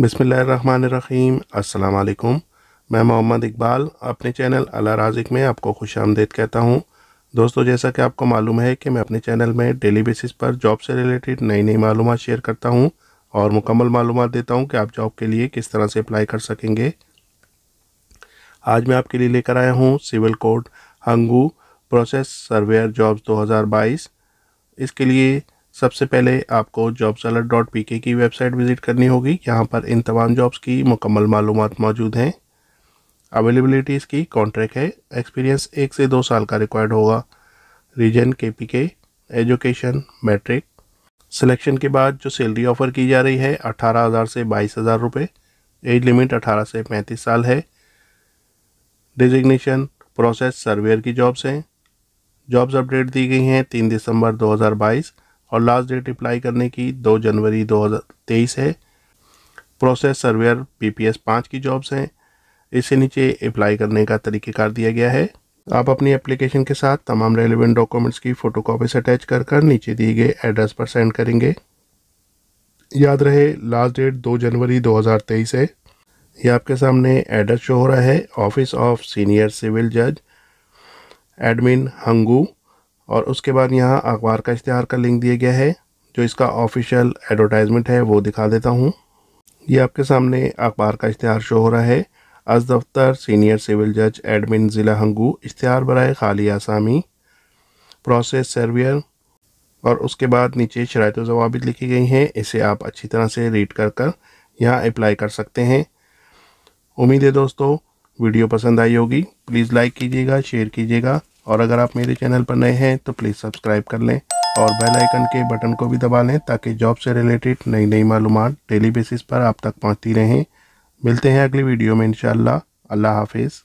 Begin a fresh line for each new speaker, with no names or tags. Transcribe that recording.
बसमीम अल्लाम मैं मोहम्मद इकबाल अपने चैनल अला राजिक में आपको खुश आमदेद कहता हूँ दोस्तों जैसा कि आपको मालूम है कि मैं अपने चैनल में डेली बेसिस पर जॉब से रिलेटेड नई नई मालूम शेयर करता हूँ और मुकम्मल मालूम देता हूँ कि आप जॉब के लिए किस तरह से अप्लाई कर सकेंगे आज मैं आपके लिए लेकर आया हूँ civil court Hangu process surveyor jobs 2022 इसके लिए सबसे पहले आपको जॉब्स अलर्ट डॉट पी के की वेबसाइट विज़िट करनी होगी यहाँ पर इन तमाम जॉब्स की मुकम्मल मालूम मौजूद हैं अवेलेबलिटी इसकी कॉन्ट्रैक्ट है एक्सपीरियंस एक से दो साल का रिक्वायर्ड होगा रीजन के पी के एजुकेशन मैट्रिक सिलेक्शन के बाद जो सैलरी ऑफ़र की जा रही है अट्ठारह हज़ार से बाईस हज़ार रुपये एज लिमिट अठारह से पैंतीस साल है डिजिग्नेशन प्रोसेस सर्वेयर की जॉब्स हैं जॉब्स अपडेट दी गई हैं तीन दिसंबर दो हज़ार बाईस और लास्ट डेट अप्लाई करने की 2 जनवरी 2023 है प्रोसेस सर्वेयर पीपीएस पाँच की जॉब्स हैं इसे नीचे अप्लाई करने का तरीक़ेकार दिया गया है आप अपनी एप्लीकेशन के साथ तमाम रेलिवेंट डॉक्यूमेंट्स की फ़ोटोकॉपीज अटैच कर कर नीचे दिए गए एड्रेस पर सेंड करेंगे याद रहे लास्ट डेट 2 जनवरी 2023 है ये आपके सामने एड्रेस शो हो रहा है ऑफिस ऑफ सीनियर सिविल जज एडमिन हंगू और उसके बाद यहाँ अखबार का इश्तहार का लिंक दिया गया है जो इसका ऑफिशियल एडवर्टाइजमेंट है वो दिखा देता हूँ ये आपके सामने अखबार का इश्तहार शो हो रहा है अज दफ्तर सीनियर सिविल जज एडमिन ज़िला हंगू इश्तहार बरए खाली आसामी प्रोसेस सर्वियर और उसके बाद नीचे शरात जवाब लिखी गई हैं इसे आप अच्छी तरह से रीड कर कर यहाँ अप्लाई कर सकते हैं उम्मीद है दोस्तों वीडियो पसंद आई होगी प्लीज़ लाइक कीजिएगा शेयर कीजिएगा और अगर आप मेरे चैनल पर नए हैं तो प्लीज़ सब्सक्राइब कर लें और बेल आइकन के बटन को भी दबा लें ताकि जॉब से रिलेटेड नई नई मालूम डेली बेसिस पर आप तक पहुँचती रहें मिलते हैं अगली वीडियो में इन अल्लाह हाफिज़